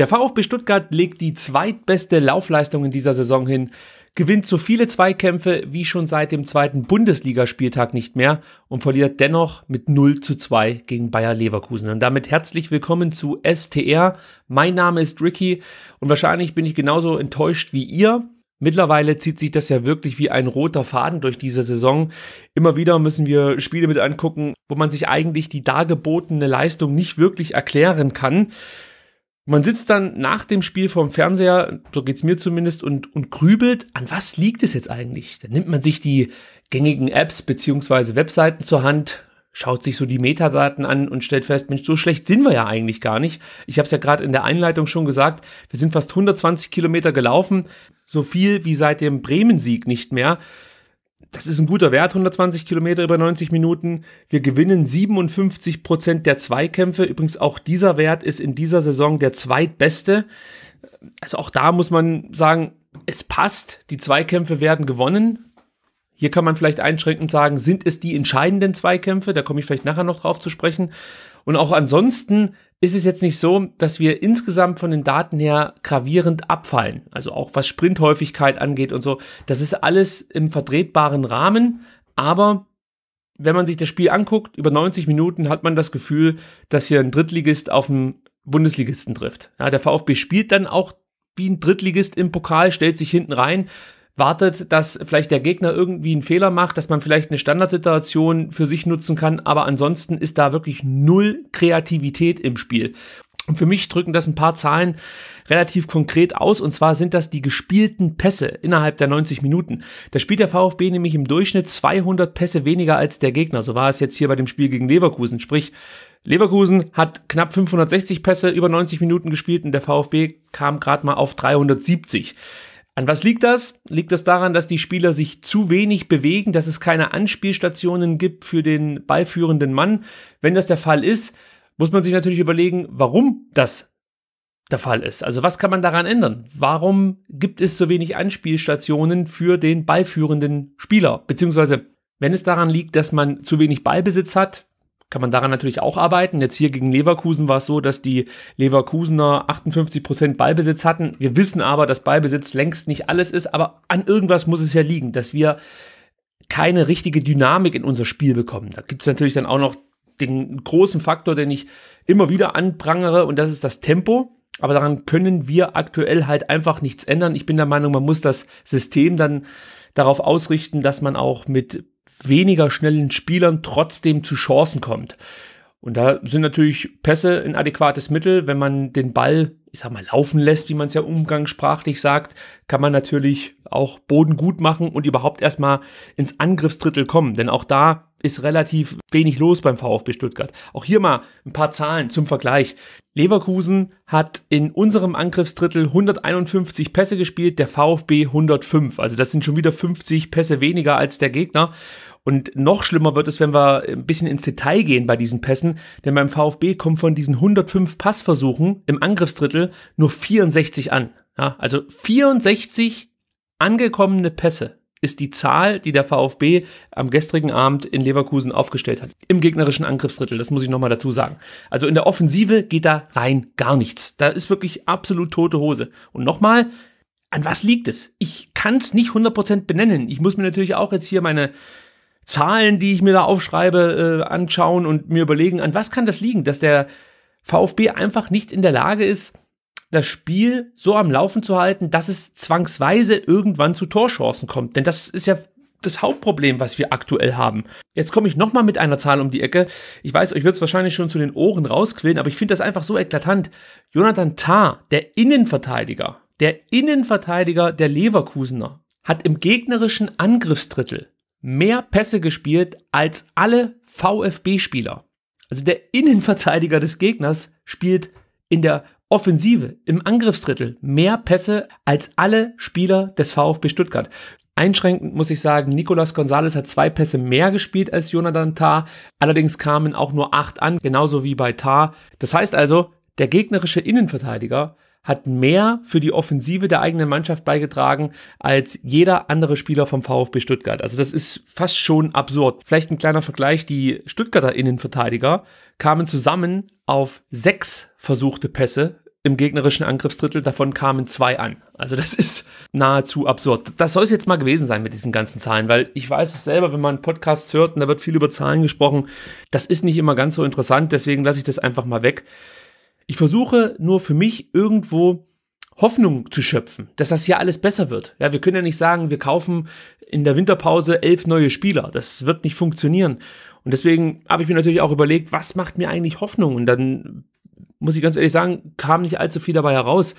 Der VfB Stuttgart legt die zweitbeste Laufleistung in dieser Saison hin, gewinnt so viele Zweikämpfe wie schon seit dem zweiten Bundesligaspieltag nicht mehr und verliert dennoch mit 0 zu 2 gegen Bayer Leverkusen. Und damit herzlich willkommen zu STR. Mein Name ist Ricky und wahrscheinlich bin ich genauso enttäuscht wie ihr. Mittlerweile zieht sich das ja wirklich wie ein roter Faden durch diese Saison. Immer wieder müssen wir Spiele mit angucken, wo man sich eigentlich die dargebotene Leistung nicht wirklich erklären kann. Man sitzt dann nach dem Spiel vorm Fernseher, so geht's mir zumindest, und, und grübelt, an was liegt es jetzt eigentlich? Dann nimmt man sich die gängigen Apps beziehungsweise Webseiten zur Hand, schaut sich so die Metadaten an und stellt fest, Mensch, so schlecht sind wir ja eigentlich gar nicht. Ich habe es ja gerade in der Einleitung schon gesagt, wir sind fast 120 Kilometer gelaufen, so viel wie seit dem Bremen-Sieg nicht mehr. Das ist ein guter Wert, 120 Kilometer über 90 Minuten. Wir gewinnen 57 Prozent der Zweikämpfe. Übrigens auch dieser Wert ist in dieser Saison der zweitbeste. Also auch da muss man sagen, es passt. Die Zweikämpfe werden gewonnen. Hier kann man vielleicht einschränkend sagen, sind es die entscheidenden Zweikämpfe? Da komme ich vielleicht nachher noch drauf zu sprechen. Und auch ansonsten ist es jetzt nicht so, dass wir insgesamt von den Daten her gravierend abfallen. Also auch was Sprinthäufigkeit angeht und so. Das ist alles im vertretbaren Rahmen. Aber wenn man sich das Spiel anguckt, über 90 Minuten hat man das Gefühl, dass hier ein Drittligist auf einen Bundesligisten trifft. Ja, der VfB spielt dann auch wie ein Drittligist im Pokal, stellt sich hinten rein, wartet, dass vielleicht der Gegner irgendwie einen Fehler macht, dass man vielleicht eine Standardsituation für sich nutzen kann, aber ansonsten ist da wirklich null Kreativität im Spiel. Und für mich drücken das ein paar Zahlen relativ konkret aus, und zwar sind das die gespielten Pässe innerhalb der 90 Minuten. Da spielt der VfB nämlich im Durchschnitt 200 Pässe weniger als der Gegner. So war es jetzt hier bei dem Spiel gegen Leverkusen. Sprich, Leverkusen hat knapp 560 Pässe über 90 Minuten gespielt und der VfB kam gerade mal auf 370. An was liegt das? Liegt das daran, dass die Spieler sich zu wenig bewegen, dass es keine Anspielstationen gibt für den ballführenden Mann? Wenn das der Fall ist, muss man sich natürlich überlegen, warum das der Fall ist. Also was kann man daran ändern? Warum gibt es so wenig Anspielstationen für den ballführenden Spieler? Beziehungsweise, wenn es daran liegt, dass man zu wenig Ballbesitz hat, kann man daran natürlich auch arbeiten. Jetzt hier gegen Leverkusen war es so, dass die Leverkusener 58% Prozent Ballbesitz hatten. Wir wissen aber, dass Ballbesitz längst nicht alles ist, aber an irgendwas muss es ja liegen, dass wir keine richtige Dynamik in unser Spiel bekommen. Da gibt es natürlich dann auch noch den großen Faktor, den ich immer wieder anprangere, und das ist das Tempo. Aber daran können wir aktuell halt einfach nichts ändern. Ich bin der Meinung, man muss das System dann darauf ausrichten, dass man auch mit weniger schnellen Spielern trotzdem zu Chancen kommt. Und da sind natürlich Pässe ein adäquates Mittel. Wenn man den Ball, ich sag mal, laufen lässt, wie man es ja umgangssprachlich sagt, kann man natürlich auch Boden gut machen und überhaupt erstmal ins Angriffsdrittel kommen. Denn auch da ist relativ wenig los beim VfB Stuttgart. Auch hier mal ein paar Zahlen zum Vergleich. Leverkusen hat in unserem Angriffsdrittel 151 Pässe gespielt, der VfB 105. Also das sind schon wieder 50 Pässe weniger als der Gegner. Und noch schlimmer wird es, wenn wir ein bisschen ins Detail gehen bei diesen Pässen, denn beim VfB kommen von diesen 105 Passversuchen im Angriffsdrittel nur 64 an. Ja, also 64 angekommene Pässe ist die Zahl, die der VfB am gestrigen Abend in Leverkusen aufgestellt hat. Im gegnerischen Angriffsdrittel, das muss ich nochmal dazu sagen. Also in der Offensive geht da rein gar nichts. Da ist wirklich absolut tote Hose. Und nochmal, an was liegt es? Ich kann es nicht 100% benennen. Ich muss mir natürlich auch jetzt hier meine Zahlen, die ich mir da aufschreibe, äh, anschauen und mir überlegen, an was kann das liegen, dass der VfB einfach nicht in der Lage ist, das Spiel so am Laufen zu halten, dass es zwangsweise irgendwann zu Torchancen kommt. Denn das ist ja das Hauptproblem, was wir aktuell haben. Jetzt komme ich nochmal mit einer Zahl um die Ecke. Ich weiß, euch wird es wahrscheinlich schon zu den Ohren rausquillen, aber ich finde das einfach so eklatant. Jonathan Tah, der Innenverteidiger, der Innenverteidiger der Leverkusener, hat im gegnerischen Angriffsdrittel mehr Pässe gespielt als alle VfB-Spieler. Also der Innenverteidiger des Gegners spielt in der Offensive, im Angriffsdrittel, mehr Pässe als alle Spieler des VfB Stuttgart. Einschränkend muss ich sagen, Nicolas Gonzalez hat zwei Pässe mehr gespielt als Jonathan Tah. Allerdings kamen auch nur acht an, genauso wie bei Tah. Das heißt also, der gegnerische Innenverteidiger hat mehr für die Offensive der eigenen Mannschaft beigetragen als jeder andere Spieler vom VfB Stuttgart. Also das ist fast schon absurd. Vielleicht ein kleiner Vergleich. Die Stuttgarter Innenverteidiger kamen zusammen auf sechs versuchte Pässe im gegnerischen Angriffsdrittel, davon kamen zwei an. Also das ist nahezu absurd. Das soll es jetzt mal gewesen sein mit diesen ganzen Zahlen, weil ich weiß es selber, wenn man Podcasts hört und da wird viel über Zahlen gesprochen, das ist nicht immer ganz so interessant, deswegen lasse ich das einfach mal weg. Ich versuche nur für mich irgendwo Hoffnung zu schöpfen, dass das hier alles besser wird. Ja, wir können ja nicht sagen, wir kaufen in der Winterpause elf neue Spieler. Das wird nicht funktionieren. Und deswegen habe ich mir natürlich auch überlegt, was macht mir eigentlich Hoffnung? Und dann muss ich ganz ehrlich sagen, kam nicht allzu viel dabei heraus.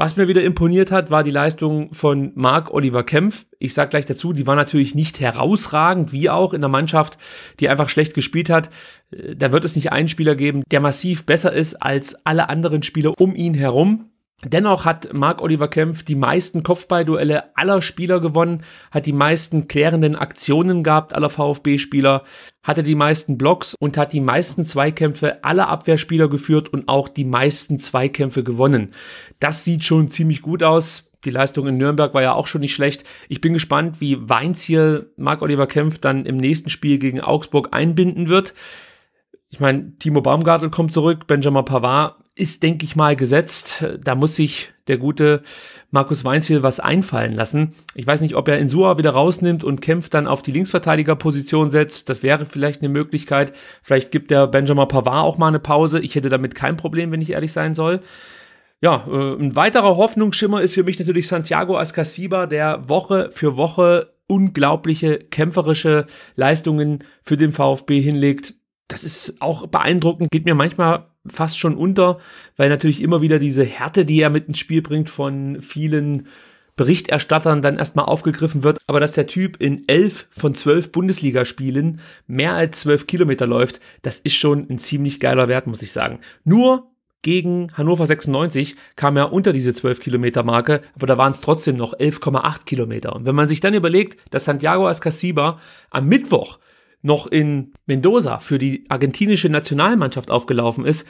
Was mir wieder imponiert hat, war die Leistung von Mark Oliver Kempf. Ich sage gleich dazu, die war natürlich nicht herausragend, wie auch in der Mannschaft, die einfach schlecht gespielt hat. Äh, da wird es nicht einen Spieler geben, der massiv besser ist als alle anderen Spieler um ihn herum. Dennoch hat Mark oliver Kempf die meisten Kopfballduelle aller Spieler gewonnen, hat die meisten klärenden Aktionen gehabt aller VfB-Spieler, hatte die meisten Blocks und hat die meisten Zweikämpfe aller Abwehrspieler geführt und auch die meisten Zweikämpfe gewonnen. Das sieht schon ziemlich gut aus. Die Leistung in Nürnberg war ja auch schon nicht schlecht. Ich bin gespannt, wie Weinziel Mark oliver Kempf dann im nächsten Spiel gegen Augsburg einbinden wird. Ich meine, Timo Baumgartel kommt zurück, Benjamin Pavard ist, denke ich mal, gesetzt. Da muss sich der gute Markus Weinziel was einfallen lassen. Ich weiß nicht, ob er Insua wieder rausnimmt und kämpft dann auf die Linksverteidigerposition setzt. Das wäre vielleicht eine Möglichkeit. Vielleicht gibt der Benjamin Pavard auch mal eine Pause. Ich hätte damit kein Problem, wenn ich ehrlich sein soll. Ja, äh, ein weiterer Hoffnungsschimmer ist für mich natürlich Santiago Ascasiba, der Woche für Woche unglaubliche kämpferische Leistungen für den VfB hinlegt. Das ist auch beeindruckend, geht mir manchmal fast schon unter, weil natürlich immer wieder diese Härte, die er mit ins Spiel bringt, von vielen Berichterstattern dann erstmal aufgegriffen wird. Aber dass der Typ in elf von zwölf Bundesligaspielen mehr als zwölf Kilometer läuft, das ist schon ein ziemlich geiler Wert, muss ich sagen. Nur gegen Hannover 96 kam er unter diese 12 Kilometer Marke, aber da waren es trotzdem noch 11,8 Kilometer. Und wenn man sich dann überlegt, dass Santiago Ascasiba am Mittwoch noch in Mendoza für die argentinische Nationalmannschaft aufgelaufen ist,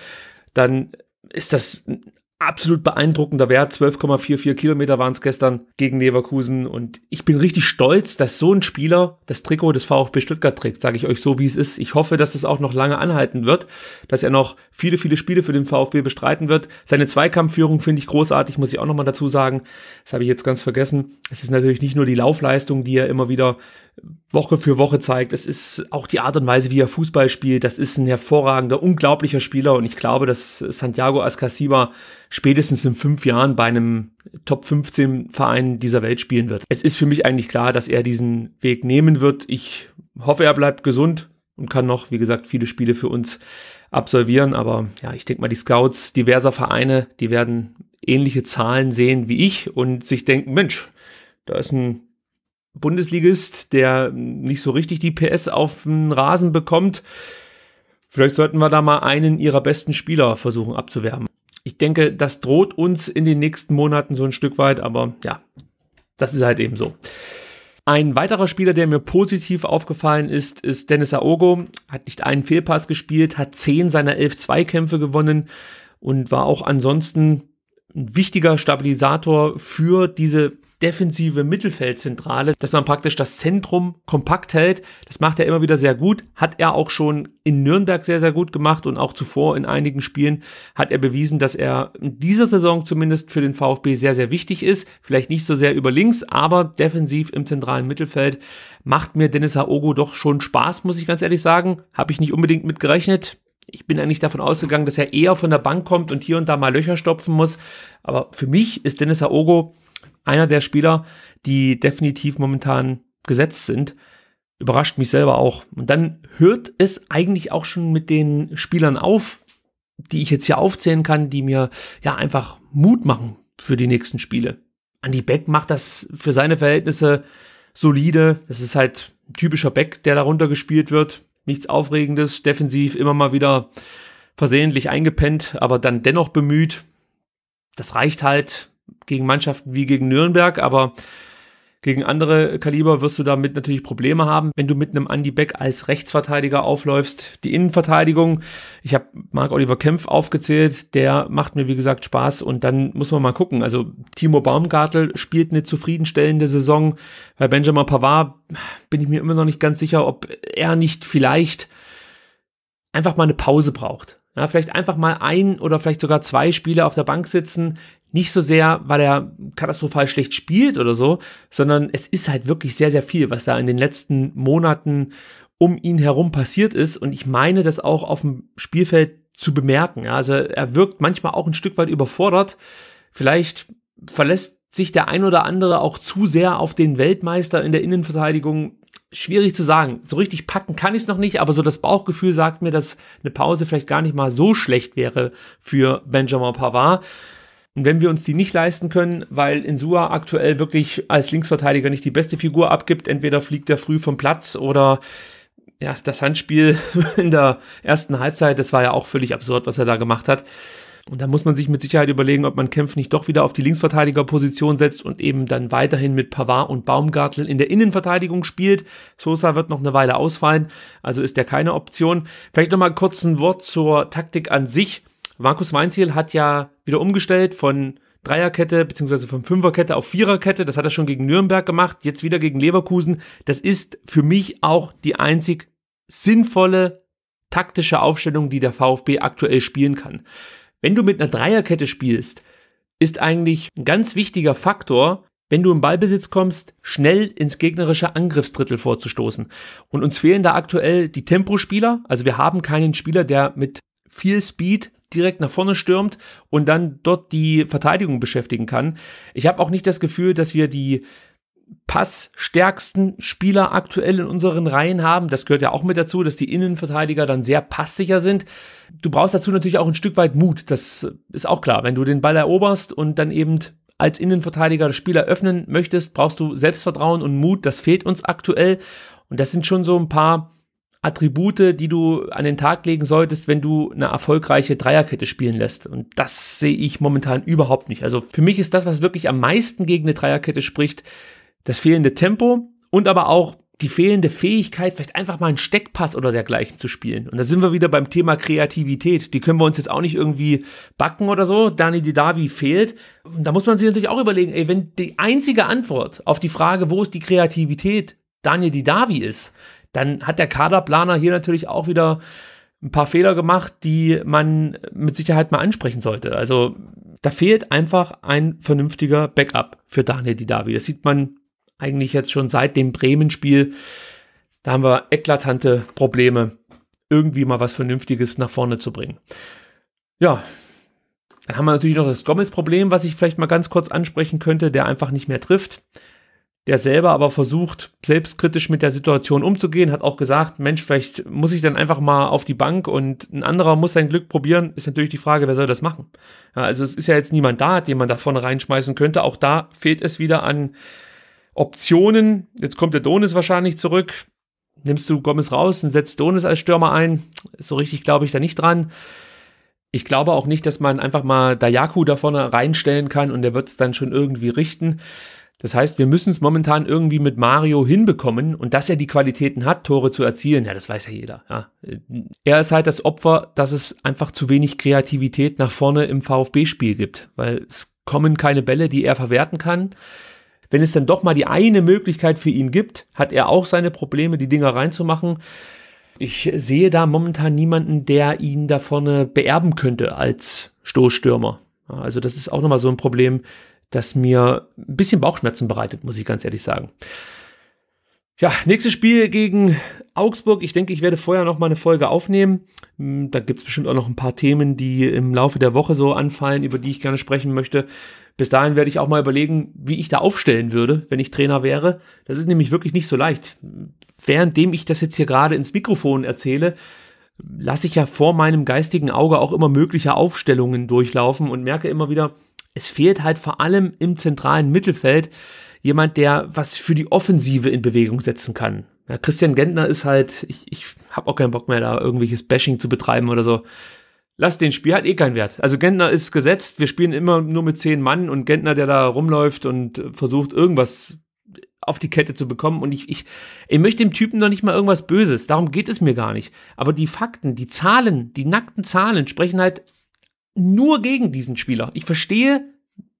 dann ist das ein absolut beeindruckender Wert. 12,44 Kilometer waren es gestern gegen Leverkusen. Und ich bin richtig stolz, dass so ein Spieler das Trikot des VfB Stuttgart trägt, sage ich euch so, wie es ist. Ich hoffe, dass es auch noch lange anhalten wird, dass er noch viele, viele Spiele für den VfB bestreiten wird. Seine Zweikampfführung finde ich großartig, muss ich auch nochmal dazu sagen. Das habe ich jetzt ganz vergessen. Es ist natürlich nicht nur die Laufleistung, die er immer wieder Woche für Woche zeigt. Es ist auch die Art und Weise, wie er Fußball spielt. Das ist ein hervorragender, unglaublicher Spieler. Und ich glaube, dass Santiago Ascasiba spätestens in fünf Jahren bei einem Top 15 Verein dieser Welt spielen wird. Es ist für mich eigentlich klar, dass er diesen Weg nehmen wird. Ich hoffe, er bleibt gesund und kann noch, wie gesagt, viele Spiele für uns absolvieren. Aber ja, ich denke mal, die Scouts diverser Vereine, die werden ähnliche Zahlen sehen wie ich und sich denken, Mensch, da ist ein Bundesligist, der nicht so richtig die PS auf den Rasen bekommt. Vielleicht sollten wir da mal einen ihrer besten Spieler versuchen abzuwerben. Ich denke, das droht uns in den nächsten Monaten so ein Stück weit, aber ja, das ist halt eben so. Ein weiterer Spieler, der mir positiv aufgefallen ist, ist Dennis Aogo. Hat nicht einen Fehlpass gespielt, hat zehn seiner elf Zweikämpfe gewonnen und war auch ansonsten ein wichtiger Stabilisator für diese defensive Mittelfeldzentrale, dass man praktisch das Zentrum kompakt hält. Das macht er immer wieder sehr gut. Hat er auch schon in Nürnberg sehr, sehr gut gemacht und auch zuvor in einigen Spielen hat er bewiesen, dass er in dieser Saison zumindest für den VfB sehr, sehr wichtig ist. Vielleicht nicht so sehr über links, aber defensiv im zentralen Mittelfeld macht mir Dennis Aogo doch schon Spaß, muss ich ganz ehrlich sagen. Habe ich nicht unbedingt mit gerechnet ich bin eigentlich davon ausgegangen, dass er eher von der Bank kommt und hier und da mal Löcher stopfen muss. Aber für mich ist Dennis Aogo einer der Spieler, die definitiv momentan gesetzt sind. Überrascht mich selber auch. Und dann hört es eigentlich auch schon mit den Spielern auf, die ich jetzt hier aufzählen kann, die mir ja einfach Mut machen für die nächsten Spiele. Andy Beck macht das für seine Verhältnisse solide. Es ist halt ein typischer Beck, der darunter gespielt wird. Nichts Aufregendes, defensiv immer mal wieder versehentlich eingepennt, aber dann dennoch bemüht. Das reicht halt gegen Mannschaften wie gegen Nürnberg, aber gegen andere Kaliber wirst du damit natürlich Probleme haben, wenn du mit einem Andy Beck als Rechtsverteidiger aufläufst. Die Innenverteidigung, ich habe Marc Oliver Kempf aufgezählt, der macht mir wie gesagt Spaß und dann muss man mal gucken. Also Timo Baumgartel spielt eine zufriedenstellende Saison. Bei Benjamin Pavard bin ich mir immer noch nicht ganz sicher, ob er nicht vielleicht einfach mal eine Pause braucht. Ja, vielleicht einfach mal ein oder vielleicht sogar zwei Spiele auf der Bank sitzen, nicht so sehr, weil er katastrophal schlecht spielt oder so, sondern es ist halt wirklich sehr, sehr viel, was da in den letzten Monaten um ihn herum passiert ist. Und ich meine das auch auf dem Spielfeld zu bemerken. Also er wirkt manchmal auch ein Stück weit überfordert. Vielleicht verlässt sich der ein oder andere auch zu sehr auf den Weltmeister in der Innenverteidigung. Schwierig zu sagen. So richtig packen kann ich es noch nicht, aber so das Bauchgefühl sagt mir, dass eine Pause vielleicht gar nicht mal so schlecht wäre für Benjamin Pavard. Und wenn wir uns die nicht leisten können, weil Insua aktuell wirklich als Linksverteidiger nicht die beste Figur abgibt, entweder fliegt er früh vom Platz oder ja, das Handspiel in der ersten Halbzeit, das war ja auch völlig absurd, was er da gemacht hat. Und da muss man sich mit Sicherheit überlegen, ob man Kämpf nicht doch wieder auf die Linksverteidigerposition setzt und eben dann weiterhin mit Pavard und Baumgartel in der Innenverteidigung spielt. Sosa wird noch eine Weile ausfallen, also ist der keine Option. Vielleicht nochmal kurz ein Wort zur Taktik an sich. Markus Weinziel hat ja wieder umgestellt von Dreierkette beziehungsweise von Fünferkette auf Viererkette. Das hat er schon gegen Nürnberg gemacht, jetzt wieder gegen Leverkusen. Das ist für mich auch die einzig sinnvolle taktische Aufstellung, die der VfB aktuell spielen kann. Wenn du mit einer Dreierkette spielst, ist eigentlich ein ganz wichtiger Faktor, wenn du im Ballbesitz kommst, schnell ins gegnerische Angriffsdrittel vorzustoßen. Und uns fehlen da aktuell die Tempospieler. Also wir haben keinen Spieler, der mit viel Speed direkt nach vorne stürmt und dann dort die Verteidigung beschäftigen kann. Ich habe auch nicht das Gefühl, dass wir die passstärksten Spieler aktuell in unseren Reihen haben. Das gehört ja auch mit dazu, dass die Innenverteidiger dann sehr passsicher sind. Du brauchst dazu natürlich auch ein Stück weit Mut. Das ist auch klar. Wenn du den Ball eroberst und dann eben als Innenverteidiger das Spiel eröffnen möchtest, brauchst du Selbstvertrauen und Mut. Das fehlt uns aktuell. Und das sind schon so ein paar Attribute, die du an den Tag legen solltest, wenn du eine erfolgreiche Dreierkette spielen lässt. Und das sehe ich momentan überhaupt nicht. Also für mich ist das, was wirklich am meisten gegen eine Dreierkette spricht, das fehlende Tempo und aber auch die fehlende Fähigkeit, vielleicht einfach mal einen Steckpass oder dergleichen zu spielen. Und da sind wir wieder beim Thema Kreativität. Die können wir uns jetzt auch nicht irgendwie backen oder so. Dani Didavi fehlt. Und da muss man sich natürlich auch überlegen, ey, wenn die einzige Antwort auf die Frage, wo ist die Kreativität, Daniel Didavi ist, dann hat der Kaderplaner hier natürlich auch wieder ein paar Fehler gemacht, die man mit Sicherheit mal ansprechen sollte. Also da fehlt einfach ein vernünftiger Backup für Daniel Didavi. Das sieht man eigentlich jetzt schon seit dem Bremen-Spiel. Da haben wir eklatante Probleme, irgendwie mal was Vernünftiges nach vorne zu bringen. Ja, dann haben wir natürlich noch das Gomez-Problem, was ich vielleicht mal ganz kurz ansprechen könnte, der einfach nicht mehr trifft der selber aber versucht, selbstkritisch mit der Situation umzugehen, hat auch gesagt, Mensch, vielleicht muss ich dann einfach mal auf die Bank und ein anderer muss sein Glück probieren, ist natürlich die Frage, wer soll das machen? Ja, also es ist ja jetzt niemand da, den man da vorne reinschmeißen könnte. Auch da fehlt es wieder an Optionen. Jetzt kommt der Donis wahrscheinlich zurück. Nimmst du Gomez raus und setzt Donis als Stürmer ein. So richtig glaube ich da nicht dran. Ich glaube auch nicht, dass man einfach mal Dayaku da vorne reinstellen kann und der wird es dann schon irgendwie richten. Das heißt, wir müssen es momentan irgendwie mit Mario hinbekommen und dass er die Qualitäten hat, Tore zu erzielen, ja, das weiß ja jeder. Ja. Er ist halt das Opfer, dass es einfach zu wenig Kreativität nach vorne im VfB-Spiel gibt, weil es kommen keine Bälle, die er verwerten kann. Wenn es dann doch mal die eine Möglichkeit für ihn gibt, hat er auch seine Probleme, die Dinger reinzumachen. Ich sehe da momentan niemanden, der ihn da vorne beerben könnte als Stoßstürmer. Also das ist auch nochmal so ein Problem das mir ein bisschen Bauchschmerzen bereitet, muss ich ganz ehrlich sagen. Ja, nächstes Spiel gegen Augsburg. Ich denke, ich werde vorher noch mal eine Folge aufnehmen. Hm, da gibt's bestimmt auch noch ein paar Themen, die im Laufe der Woche so anfallen, über die ich gerne sprechen möchte. Bis dahin werde ich auch mal überlegen, wie ich da aufstellen würde, wenn ich Trainer wäre. Das ist nämlich wirklich nicht so leicht. Währenddem ich das jetzt hier gerade ins Mikrofon erzähle, lasse ich ja vor meinem geistigen Auge auch immer mögliche Aufstellungen durchlaufen und merke immer wieder, es fehlt halt vor allem im zentralen Mittelfeld jemand, der was für die Offensive in Bewegung setzen kann. Ja, Christian Gentner ist halt, ich, ich habe auch keinen Bock mehr, da irgendwelches Bashing zu betreiben oder so. Lass den Spiel, hat eh keinen Wert. Also Gentner ist gesetzt, wir spielen immer nur mit zehn Mann und Gentner, der da rumläuft und versucht, irgendwas auf die Kette zu bekommen. Und ich, ich, ich möchte dem Typen noch nicht mal irgendwas Böses. Darum geht es mir gar nicht. Aber die Fakten, die Zahlen, die nackten Zahlen sprechen halt nur gegen diesen Spieler. Ich verstehe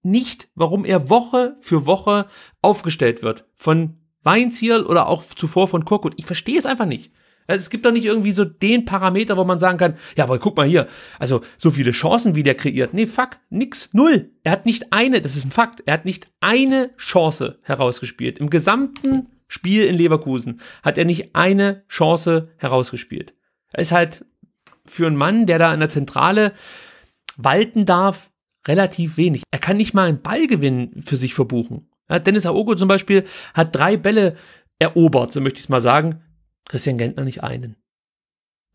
nicht, warum er Woche für Woche aufgestellt wird. Von Weinzierl oder auch zuvor von Korkut. Ich verstehe es einfach nicht. Also es gibt doch nicht irgendwie so den Parameter, wo man sagen kann, ja, aber guck mal hier, also so viele Chancen, wie der kreiert. Nee, fuck, nix, null. Er hat nicht eine, das ist ein Fakt, er hat nicht eine Chance herausgespielt. Im gesamten Spiel in Leverkusen hat er nicht eine Chance herausgespielt. Er ist halt für einen Mann, der da in der Zentrale walten darf, relativ wenig. Er kann nicht mal einen Ballgewinn für sich verbuchen. Ja, Dennis Aogo zum Beispiel hat drei Bälle erobert, so möchte ich es mal sagen. Christian Gentner nicht einen.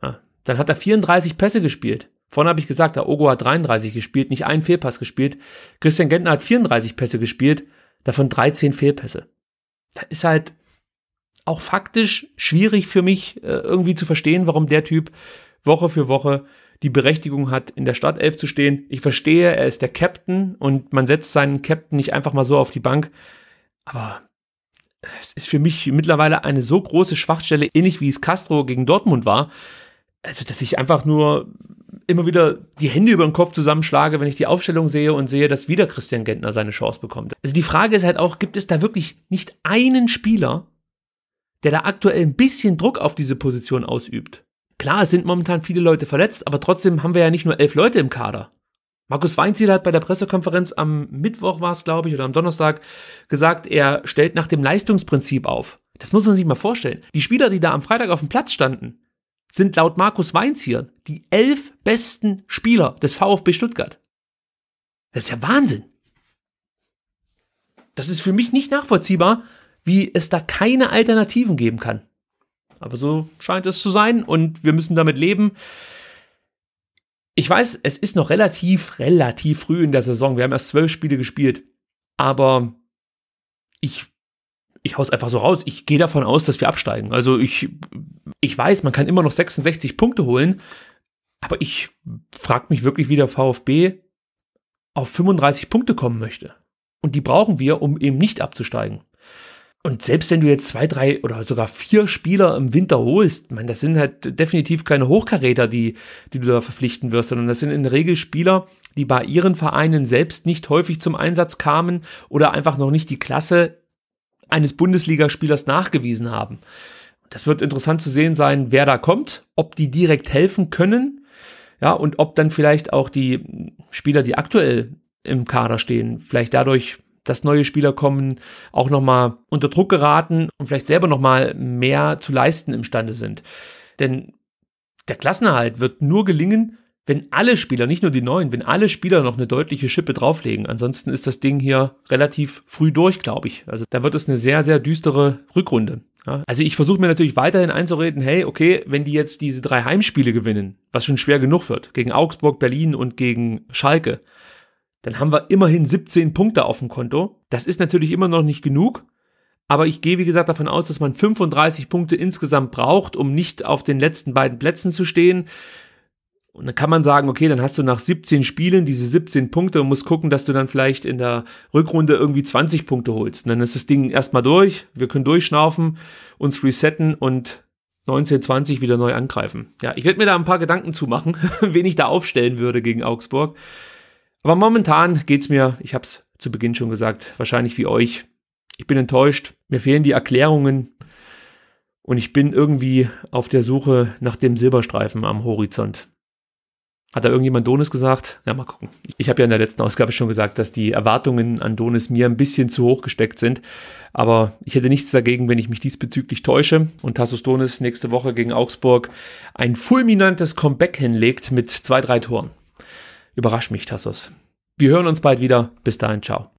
Ja, dann hat er 34 Pässe gespielt. Vorhin habe ich gesagt, Aogo hat 33 gespielt, nicht einen Fehlpass gespielt. Christian Gentner hat 34 Pässe gespielt, davon 13 Fehlpässe. Das ist halt auch faktisch schwierig für mich äh, irgendwie zu verstehen, warum der Typ Woche für Woche die Berechtigung hat, in der Startelf zu stehen. Ich verstehe, er ist der Captain und man setzt seinen Captain nicht einfach mal so auf die Bank. Aber es ist für mich mittlerweile eine so große Schwachstelle, ähnlich wie es Castro gegen Dortmund war. Also, dass ich einfach nur immer wieder die Hände über den Kopf zusammenschlage, wenn ich die Aufstellung sehe und sehe, dass wieder Christian Gentner seine Chance bekommt. Also die Frage ist halt auch, gibt es da wirklich nicht einen Spieler, der da aktuell ein bisschen Druck auf diese Position ausübt? Klar, es sind momentan viele Leute verletzt, aber trotzdem haben wir ja nicht nur elf Leute im Kader. Markus Weinziel hat bei der Pressekonferenz am Mittwoch war es, glaube ich, oder am Donnerstag gesagt, er stellt nach dem Leistungsprinzip auf. Das muss man sich mal vorstellen. Die Spieler, die da am Freitag auf dem Platz standen, sind laut Markus Weinziel die elf besten Spieler des VfB Stuttgart. Das ist ja Wahnsinn. Das ist für mich nicht nachvollziehbar, wie es da keine Alternativen geben kann. Aber so scheint es zu sein und wir müssen damit leben. Ich weiß, es ist noch relativ, relativ früh in der Saison. Wir haben erst zwölf Spiele gespielt. Aber ich, ich hau's einfach so raus. Ich gehe davon aus, dass wir absteigen. Also ich, ich weiß, man kann immer noch 66 Punkte holen. Aber ich frage mich wirklich, wie der VfB auf 35 Punkte kommen möchte. Und die brauchen wir, um eben nicht abzusteigen. Und selbst wenn du jetzt zwei, drei oder sogar vier Spieler im Winter holst, man, das sind halt definitiv keine Hochkaräter, die, die du da verpflichten wirst, sondern das sind in der Regel Spieler, die bei ihren Vereinen selbst nicht häufig zum Einsatz kamen oder einfach noch nicht die Klasse eines Bundesligaspielers nachgewiesen haben. Das wird interessant zu sehen sein, wer da kommt, ob die direkt helfen können, ja, und ob dann vielleicht auch die Spieler, die aktuell im Kader stehen, vielleicht dadurch dass neue Spieler kommen, auch nochmal unter Druck geraten und vielleicht selber nochmal mehr zu leisten imstande sind. Denn der Klassenerhalt wird nur gelingen, wenn alle Spieler, nicht nur die neuen, wenn alle Spieler noch eine deutliche Schippe drauflegen. Ansonsten ist das Ding hier relativ früh durch, glaube ich. Also da wird es eine sehr, sehr düstere Rückrunde. Ja, also ich versuche mir natürlich weiterhin einzureden, hey, okay, wenn die jetzt diese drei Heimspiele gewinnen, was schon schwer genug wird, gegen Augsburg, Berlin und gegen Schalke, dann haben wir immerhin 17 Punkte auf dem Konto. Das ist natürlich immer noch nicht genug, aber ich gehe, wie gesagt, davon aus, dass man 35 Punkte insgesamt braucht, um nicht auf den letzten beiden Plätzen zu stehen. Und dann kann man sagen, okay, dann hast du nach 17 Spielen diese 17 Punkte und musst gucken, dass du dann vielleicht in der Rückrunde irgendwie 20 Punkte holst. Und dann ist das Ding erstmal durch. Wir können durchschnaufen, uns resetten und 19, 20 wieder neu angreifen. Ja, ich werde mir da ein paar Gedanken zu machen, wen ich da aufstellen würde gegen Augsburg. Aber momentan geht es mir, ich habe es zu Beginn schon gesagt, wahrscheinlich wie euch. Ich bin enttäuscht, mir fehlen die Erklärungen und ich bin irgendwie auf der Suche nach dem Silberstreifen am Horizont. Hat da irgendjemand Donis gesagt? Na, mal gucken. Ich habe ja in der letzten Ausgabe schon gesagt, dass die Erwartungen an Donis mir ein bisschen zu hoch gesteckt sind. Aber ich hätte nichts dagegen, wenn ich mich diesbezüglich täusche und Tassus Donis nächste Woche gegen Augsburg ein fulminantes Comeback hinlegt mit zwei, drei Toren. Überrasch mich, Tassos. Wir hören uns bald wieder. Bis dahin, ciao.